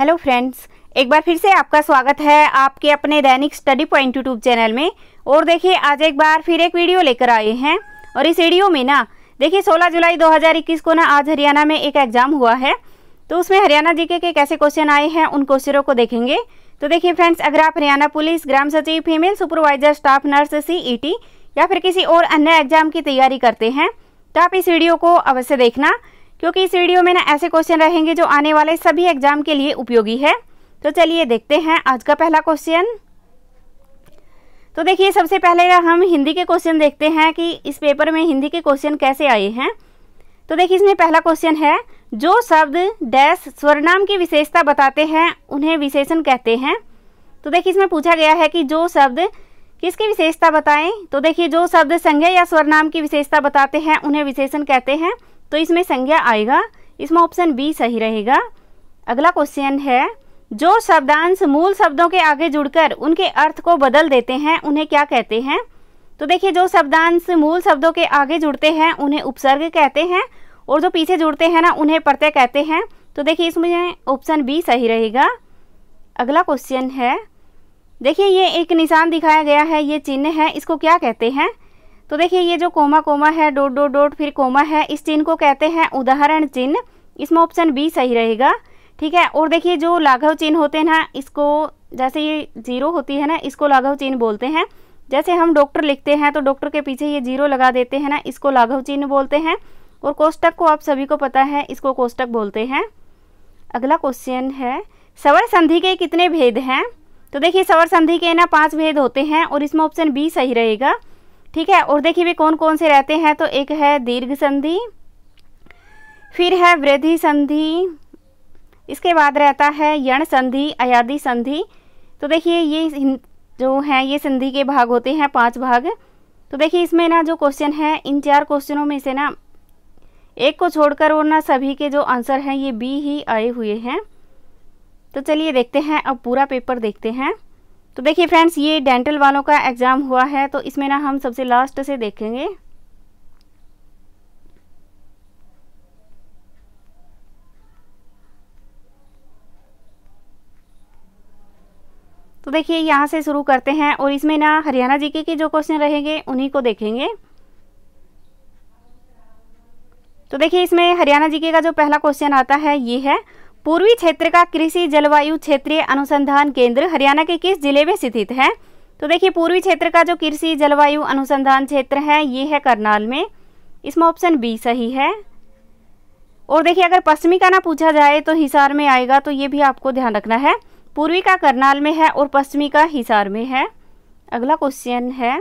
hello friends एक बार फिर से आपका स्वागत है आपके अपने दैनिक स्टडी पॉइंट यूट्यूब चैनल में और देखिए आज एक बार फिर एक वीडियो लेकर आए हैं और इस वीडियो में ना देखिए 16 जुलाई 2021 को ना आज हरियाणा में एक एग्ज़ाम हुआ है तो उसमें हरियाणा जीके के कैसे क्वेश्चन आए हैं उन क्वेश्चनों को देखेंगे तो देखिए फ्रेंड्स अगर आप हरियाणा पुलिस ग्राम सचिव female supervisor staff nurse C या फिर किसी और अन्य एग्ज़ाम की तैयारी करते हैं तो आप इस वीडियो को अवश्य देखना क्योंकि इस वीडियो में ना ऐसे क्वेश्चन रहेंगे जो आने वाले सभी एग्जाम के लिए उपयोगी है तो चलिए देखते हैं आज का पहला क्वेश्चन तो देखिए सबसे पहले हम हिंदी के क्वेश्चन देखते हैं कि इस पेपर में हिंदी के क्वेश्चन कैसे आए हैं तो देखिए इसमें पहला क्वेश्चन है जो शब्द डैश स्वरनाम की विशेषता बताते हैं उन्हें विशेषण कहते हैं तो देखिए इसमें पूछा गया है कि जो शब्द किसकी विशेषता बताएं तो देखिए जो शब्द संज्ञा या स्वरनाम की विशेषता बताते हैं उन्हें विशेषण कहते हैं तो इसमें संज्ञा आएगा इसमें ऑप्शन बी सही रहेगा अगला क्वेश्चन है जो शब्दांश मूल शब्दों के आगे जुड़कर उनके अर्थ को बदल देते हैं उन्हें क्या कहते हैं तो देखिए जो शब्दांश मूल शब्दों के आगे जुड़ते हैं उन्हें उपसर्ग कहते हैं और जो पीछे जुड़ते हैं ना उन्हें प्रत्यय कहते हैं तो देखिए इसमें ऑप्शन बी सही रहेगा अगला क्वेश्चन है देखिए ये एक निशान दिखाया गया है ये चिन्ह है इसको क्या कहते हैं तो देखिए ये जो कोमा कोमा है डोट डोट डोट फिर कोमा है इस चिन्ह को कहते हैं उदाहरण चिन्ह इसमें ऑप्शन बी सही रहेगा ठीक है और देखिए जो लाघव चिन्ह होते हैं ना इसको जैसे ये जीरो होती है ना इसको लाघव चिन्ह बोलते हैं जैसे हम डॉक्टर लिखते हैं तो डॉक्टर के पीछे ये जीरो लगा देते हैं ना इसको लाघव चिन्ह बोलते हैं और कोष्टक को आप सभी को पता है इसको कोष्टक बोलते हैं अगला क्वेश्चन है सवर संधि के कितने भेद हैं तो देखिए सवर संधि के ना पांच भेद होते हैं और इसमें ऑप्शन बी सही रहेगा ठीक है और देखिए भी कौन कौन से रहते हैं तो एक है दीर्घ संधि फिर है वृद्धि संधि इसके बाद रहता है यण संधि अयादि संधि तो देखिए ये जो हैं ये संधि के भाग होते हैं पांच भाग तो देखिए इसमें ना जो क्वेश्चन है इन चार क्वेश्चनों में से ना एक को छोड़कर और ना सभी के जो आंसर हैं ये बी ही आए हुए हैं तो चलिए देखते हैं अब पूरा पेपर देखते हैं तो देखिए फ्रेंड्स ये डेंटल वालों का एग्ज़ाम हुआ है तो इसमें ना हम सबसे लास्ट से देखेंगे तो देखिए यहाँ से शुरू करते हैं और इसमें ना हरियाणा जीके के जो क्वेश्चन रहेंगे उन्हीं को देखेंगे तो देखिए इसमें हरियाणा जीके का जो पहला क्वेश्चन आता है ये है पूर्वी क्षेत्र का कृषि जलवायु क्षेत्रीय अनुसंधान केंद्र हरियाणा के किस जिले में स्थित है तो देखिए पूर्वी क्षेत्र का जो कृषि जलवायु अनुसंधान क्षेत्र है ये है करनाल में इसमें ऑप्शन बी सही है और देखिए अगर पश्चिमी का ना पूछा जाए तो हिसार में आएगा तो ये भी आपको ध्यान रखना है पूर्वी का करनाल में है और पश्चिमी का हिसार में है अगला क्वेश्चन है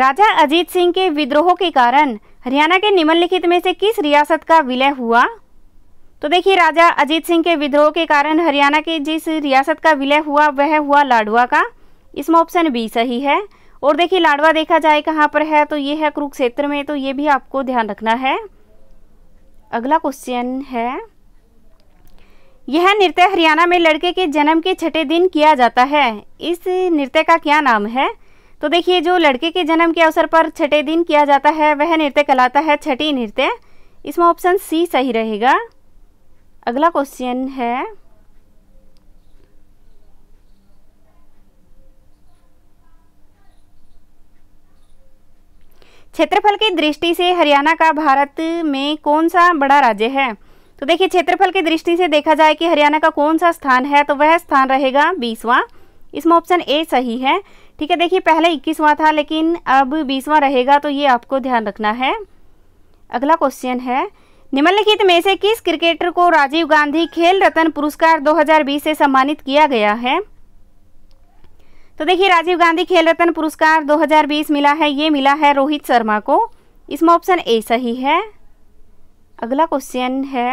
राजा अजीत सिंह के विद्रोह के कारण हरियाणा के निम्नलिखित में से किस रियासत का विलय हुआ तो देखिए राजा अजीत सिंह के विद्रोह के कारण हरियाणा के जिस रियासत का विलय हुआ वह हुआ लाडवा का इसमें ऑप्शन बी सही है और देखिए लाडवा देखा जाए कहाँ पर है तो ये है कुरुक्षेत्र में तो ये भी आपको ध्यान रखना है अगला क्वेश्चन है यह नृत्य हरियाणा में लड़के के जन्म के छठे दिन किया जाता है इस नृत्य का क्या नाम है तो देखिए जो लड़के के जन्म के अवसर पर छठे दिन किया जाता है वह नृत्य कहलाता है छठी नृत्य इसमें ऑप्शन सी सही रहेगा अगला क्वेश्चन है क्षेत्रफल की दृष्टि से हरियाणा का भारत में कौन सा बड़ा राज्य है तो देखिए क्षेत्रफल की दृष्टि से देखा जाए कि हरियाणा का कौन सा स्थान है तो वह स्थान रहेगा बीसवां इसमें ऑप्शन ए सही है ठीक है देखिए पहले इक्कीसवां था लेकिन अब बीसवां रहेगा तो ये आपको ध्यान रखना है अगला क्वेश्चन है निम्नलिखित में से किस क्रिकेटर को राजीव गांधी खेल रत्न पुरस्कार 2020 से सम्मानित किया गया है तो देखिए राजीव गांधी खेल रत्न पुरस्कार 2020 मिला है ये मिला है रोहित शर्मा को इसमें ऑप्शन ए सही है अगला क्वेश्चन है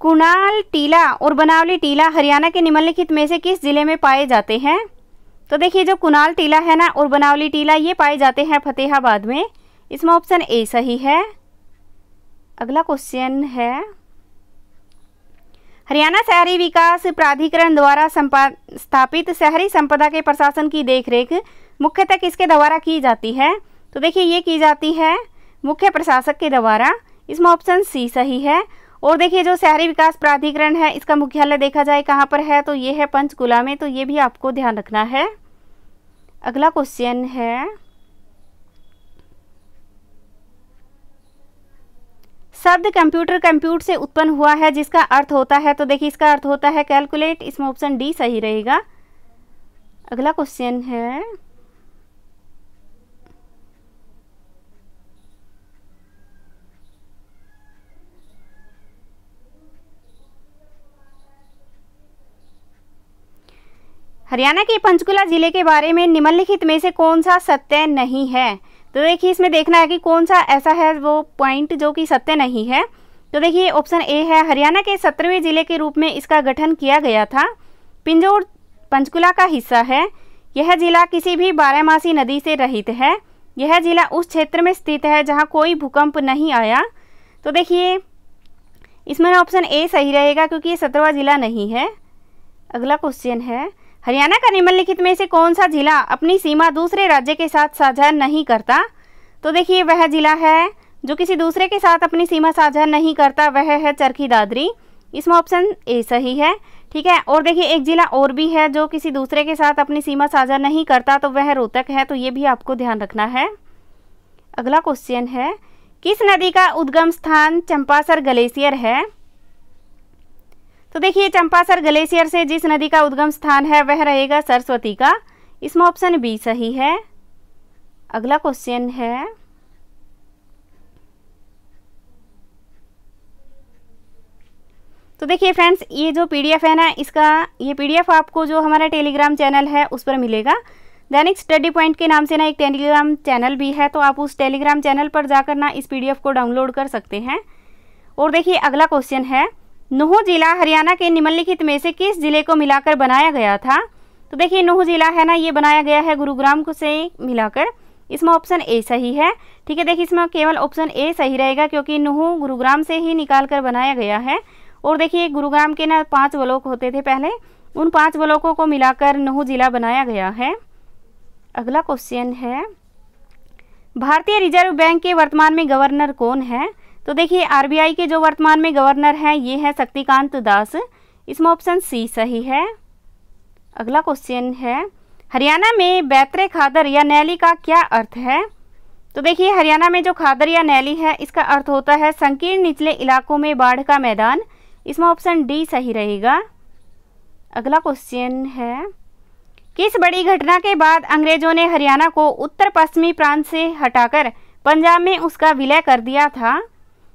कुणाल टीला और बनावली टीला हरियाणा के निम्नलिखित में से किस ज़िले में पाए जाते हैं तो देखिए जो कुणाल टीला है ना और बनावली टीला ये पाए जाते हैं फतेहाबाद में इसमें ऑप्शन ए सही है अगला क्वेश्चन है हरियाणा शहरी विकास प्राधिकरण द्वारा स्थापित शहरी संपदा के प्रशासन की देखरेख मुख्यतः किसके द्वारा की जाती है तो देखिए ये की जाती है मुख्य प्रशासक के द्वारा इसमें ऑप्शन सी सही है और देखिए जो शहरी विकास प्राधिकरण है इसका मुख्यालय देखा जाए कहाँ पर है तो ये है पंचकुला में तो ये भी आपको ध्यान रखना है अगला क्वेश्चन है शब्द कंप्यूटर कंप्यूट से उत्पन्न हुआ है जिसका अर्थ होता है तो देखिए इसका अर्थ होता है कैलकुलेट इसमें ऑप्शन डी सही रहेगा अगला क्वेश्चन है हरियाणा के पंचकुला जिले के बारे में निम्नलिखित में से कौन सा सत्य नहीं है तो देखिए इसमें देखना है कि कौन सा ऐसा है वो पॉइंट जो कि सत्य नहीं है तो देखिए ऑप्शन ए है हरियाणा के सत्रहवें जिले के रूप में इसका गठन किया गया था पिंजौर पंचकुला का हिस्सा है यह जिला किसी भी बारहमासी नदी से रहित है यह जिला उस क्षेत्र में स्थित है जहाँ कोई भूकंप नहीं आया तो देखिए इसमें ऑप्शन ए सही रहेगा क्योंकि ये सत्रवा जिला नहीं है अगला क्वेश्चन है हरियाणा का निम्नलिखित में से कौन सा जिला अपनी सीमा दूसरे राज्य के साथ साझा नहीं करता तो देखिए वह जिला है जो किसी दूसरे के साथ अपनी सीमा साझा नहीं करता वह है चरखी दादरी इसमें ऑप्शन ए सही है ठीक है और देखिए एक ज़िला और भी है जो किसी दूसरे के साथ अपनी सीमा साझा नहीं करता तो वह रोहतक है तो ये भी आपको ध्यान रखना है अगला क्वेश्चन है किस नदी का उद्गम स्थान चंपासर ग्लेशियर है तो देखिए चंपासर ग्लेशियर से जिस नदी का उद्गम स्थान है वह रहेगा सरस्वती का इसमें ऑप्शन बी सही है अगला क्वेश्चन है तो देखिए फ्रेंड्स ये जो पीडीएफ है ना इसका ये पीडीएफ आपको जो हमारा टेलीग्राम चैनल है उस पर मिलेगा दैनिक स्टडी पॉइंट के नाम से ना एक टेलीग्राम चैनल भी है तो आप उस टेलीग्राम चैनल पर जाकर ना इस पीडीएफ को डाउनलोड कर सकते हैं और देखिए अगला क्वेश्चन है नूह जिला हरियाणा के निम्नलिखित में से किस जिले को मिलाकर बनाया गया था तो देखिए नूह जिला है ना ये बनाया गया है गुरुग्राम को से मिलाकर इसमें ऑप्शन ए सही है ठीक है देखिए इसमें केवल ऑप्शन ए सही रहेगा क्योंकि नूह गुरुग्राम से ही निकाल कर बनाया गया है और देखिए गुरुग्राम के ना पांच ब्लॉक होते थे पहले उन पांच ब्लॉकों को मिलाकर नूह जिला बनाया गया है अगला क्वेश्चन है भारतीय रिजर्व बैंक के वर्तमान में गवर्नर कौन है तो देखिए आरबीआई के जो वर्तमान में गवर्नर हैं ये हैं शक्तिकांत दास इसमें ऑप्शन सी सही है अगला क्वेश्चन है हरियाणा में बैतरे खादर या नैली का क्या अर्थ है तो देखिए हरियाणा में जो खादर या नैली है इसका अर्थ होता है संकीर्ण निचले इलाकों में बाढ़ का मैदान इसमें ऑप्शन डी सही रहेगा अगला क्वेश्चन है किस बड़ी घटना के बाद अंग्रेजों ने हरियाणा को उत्तर पश्चिमी प्रांत से हटाकर पंजाब में उसका विलय कर दिया था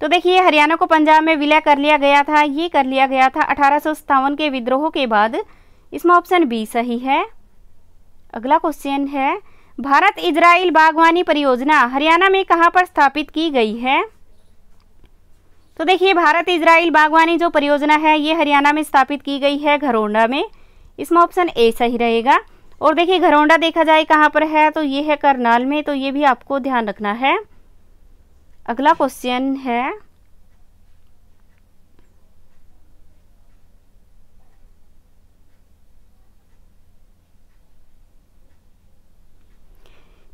तो देखिए हरियाणा को पंजाब में विलय कर लिया गया था ये कर लिया गया था अठारह के विद्रोह के बाद इसमें ऑप्शन बी सही है अगला क्वेश्चन है भारत इजराइल बागवानी परियोजना हरियाणा में कहाँ पर स्थापित की गई है तो देखिए भारत इजराइल बागवानी जो परियोजना है ये हरियाणा में स्थापित की गई है घरोंडा में इसमें ऑप्शन ए सही रहेगा और देखिए घरोंडा देखा जाए कहाँ पर है तो ये है करनाल में तो ये भी आपको ध्यान रखना है अगला क्वेश्चन है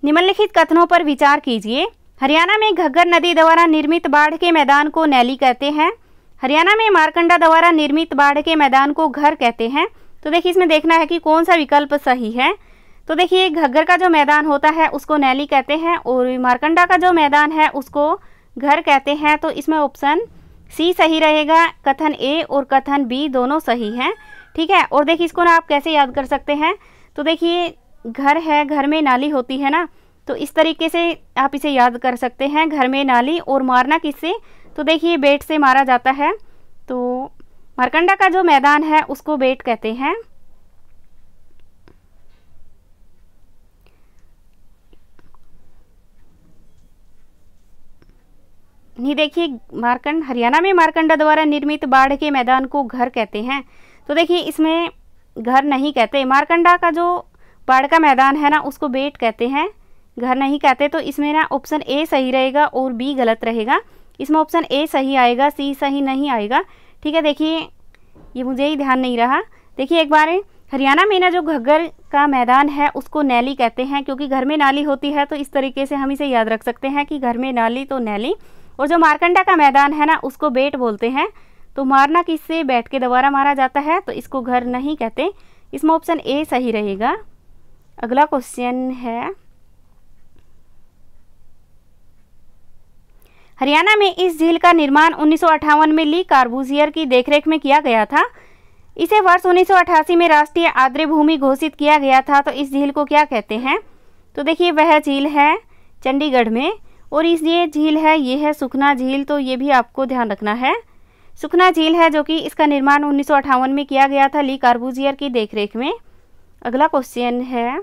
निम्नलिखित कथनों पर विचार कीजिए हरियाणा में घग्गर नदी द्वारा निर्मित बाढ़ के मैदान को नैली कहते हैं हरियाणा में मारकंडा द्वारा निर्मित बाढ़ के मैदान को घर कहते हैं तो देखिए इसमें देखना है कि कौन सा विकल्प सही है तो देखिए घग्गर का जो मैदान होता है उसको नैली कहते हैं और मारकंडा का जो मैदान है उसको घर कहते हैं तो इसमें ऑप्शन सी सही रहेगा कथन ए और कथन बी दोनों सही हैं ठीक है और देखिए इसको ना आप कैसे याद कर सकते हैं तो देखिए घर है घर में नाली होती है ना तो इस तरीके से आप इसे याद कर सकते हैं घर में नाली और मारना किससे तो देखिए बेट से मारा जाता है तो मारकंडा का जो मैदान है उसको बेट कहते हैं नहीं देखिए मारकंड हरियाणा में मारकंडा द्वारा निर्मित बाढ़ के मैदान को घर कहते हैं तो देखिए इसमें घर नहीं कहते मारकंडा का जो बाढ़ का मैदान है ना उसको बेट कहते हैं घर नहीं कहते तो इसमें ना ऑप्शन ए सही रहेगा और बी गलत रहेगा इसमें ऑप्शन ए सही आएगा सी सही नहीं आएगा ठीक है देखिए ये मुझे ही ध्यान नहीं रहा देखिए एक बार हरियाणा में ना जो घग्गर का मैदान है उसको नैली कहते हैं क्योंकि घर में नाली होती है तो इस तरीके से हम इसे याद रख सकते हैं कि घर में नाली तो नैली और जो मारकंडा का मैदान है ना उसको बेट बोलते हैं तो मारना किससे बैठ के दोबारा मारा जाता है तो इसको घर नहीं कहते इसमें ऑप्शन ए सही रहेगा अगला क्वेश्चन है हरियाणा में इस झील का निर्माण उन्नीस में ली कार्बूजियर की देखरेख में किया गया था इसे वर्ष 1988 में राष्ट्रीय आर्द्र भूमि घोषित किया गया था तो इस झील को क्या कहते हैं तो देखिए वह झील है चंडीगढ़ में और इस ये झील है ये है सुखना झील तो ये भी आपको ध्यान रखना है सुखना झील है जो कि इसका निर्माण उन्नीस में किया गया था ली कार्बूजियर की देखरेख में अगला क्वेश्चन है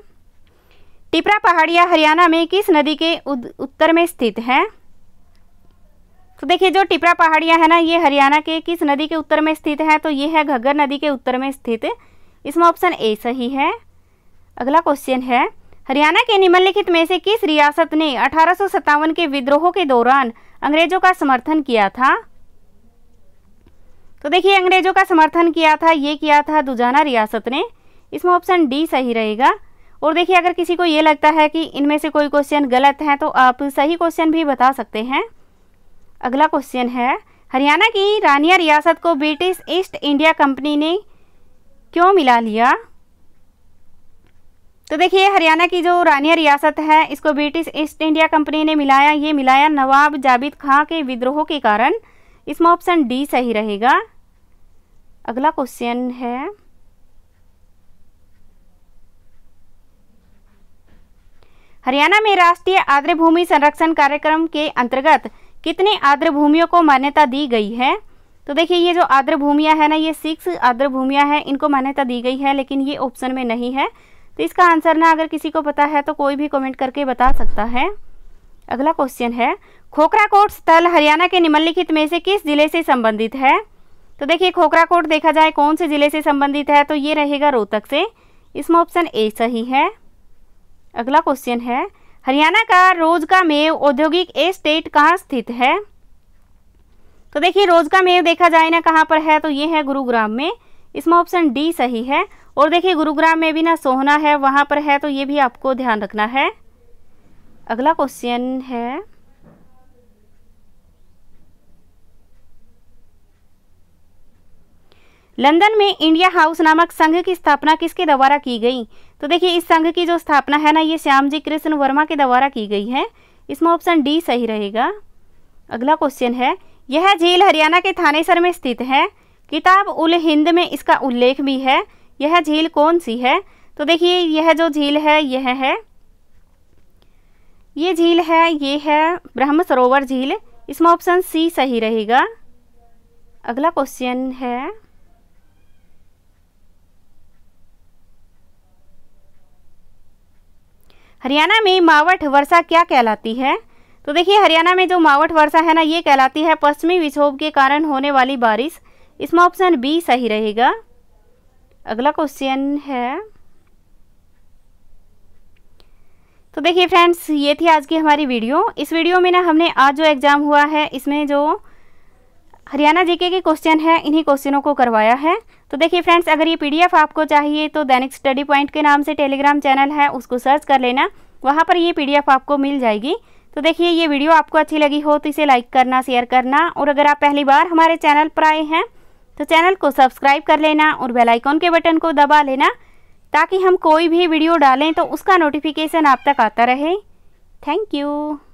टिपरा पहाड़िया हरियाणा में किस नदी के उत्तर में स्थित है तो देखिए जो टिपरा पहाड़ियाँ है ना ये हरियाणा के किस नदी के उत्तर में स्थित है तो ये है घग्गर नदी के उत्तर में स्थित इसमें ऑप्शन ए सही है अगला क्वेश्चन है हरियाणा के निम्नलिखित में से किस रियासत ने अठारह के विद्रोहों के दौरान अंग्रेजों का समर्थन किया था तो देखिए अंग्रेजों का समर्थन किया था ये किया था दुजाना रियासत ने इसमें ऑप्शन डी सही रहेगा और देखिए अगर किसी को ये लगता है कि इनमें से कोई क्वेश्चन गलत है तो आप सही क्वेश्चन भी बता सकते हैं अगला क्वेश्चन है हरियाणा की रानिया रियासत को ब्रिटिश ईस्ट इंडिया कंपनी ने क्यों मिला लिया तो देखिए हरियाणा की जो रानिया रियासत है इसको ब्रिटिश ईस्ट इंडिया कंपनी ने मिलाया ये मिलाया नवाब जाबिद खां के विद्रोह के कारण इसमें ऑप्शन डी सही रहेगा अगला क्वेश्चन है हरियाणा में राष्ट्रीय आर्द्र भूमि संरक्षण कार्यक्रम के अंतर्गत कितने आर्द्र भूमियों को मान्यता दी गई है तो देखिए ये जो आर्द्र भूमिया है ना ये सिक्स आर्द्र भूमिया है इनको मान्यता दी गई है लेकिन ये ऑप्शन में नहीं है तो इसका आंसर ना अगर किसी को पता है तो कोई भी कमेंट करके बता सकता है अगला क्वेश्चन है खोखराकोट स्थल हरियाणा के निम्नलिखित में से किस जिले से संबंधित है तो देखिए खोखराकोट देखा जाए कौन से ज़िले से संबंधित है तो ये रहेगा रोहतक से इसमें ऑप्शन ए सही है अगला क्वेश्चन है हरियाणा का रोज का मेव औद्योगिक एस्टेट कहाँ स्थित है तो देखिए रोज का मेव देखा जाए ना कहाँ पर है तो ये है गुरुग्राम में इसमें ऑप्शन डी सही है और देखिए गुरुग्राम में भी ना सोहना है वहाँ पर है तो ये भी आपको ध्यान रखना है अगला क्वेश्चन है लंदन में इंडिया हाउस नामक संघ की स्थापना किसके द्वारा की गई तो देखिए इस संघ की जो स्थापना है ना ये श्याम जी कृष्ण वर्मा के द्वारा की गई है इसमें ऑप्शन डी सही रहेगा अगला क्वेश्चन है यह झील हरियाणा के थानेसर में स्थित है किताब उल हिंद में इसका उल्लेख भी है यह झील कौन सी है तो देखिए यह जो झील है यह है ये झील है ये है ब्रह्म सरोवर झील इसमें ऑप्शन सी सही रहेगा अगला क्वेश्चन है हरियाणा में मावठ वर्षा क्या कहलाती है तो देखिए हरियाणा में जो मावठ वर्षा है ना ये कहलाती है पश्चिमी विक्षोभ के कारण होने वाली बारिश इसमें ऑप्शन बी सही रहेगा अगला क्वेश्चन है तो देखिए फ्रेंड्स ये थी आज की हमारी वीडियो इस वीडियो में ना हमने आज जो एग्ज़ाम हुआ है इसमें जो हरियाणा जीके के क्वेश्चन है इन्हीं क्वेश्चनों को करवाया है तो देखिए फ्रेंड्स अगर ये पीडीएफ आपको चाहिए तो दैनिक स्टडी पॉइंट के नाम से टेलीग्राम चैनल है उसको सर्च कर लेना वहाँ पर ये पी आपको मिल जाएगी तो देखिए ये वीडियो आपको अच्छी लगी हो तो इसे लाइक करना शेयर करना और अगर आप पहली बार हमारे चैनल पर आए हैं तो चैनल को सब्सक्राइब कर लेना और बेल के बटन को दबा लेना ताकि हम कोई भी वीडियो डालें तो उसका नोटिफिकेशन आप तक आता रहे थैंक यू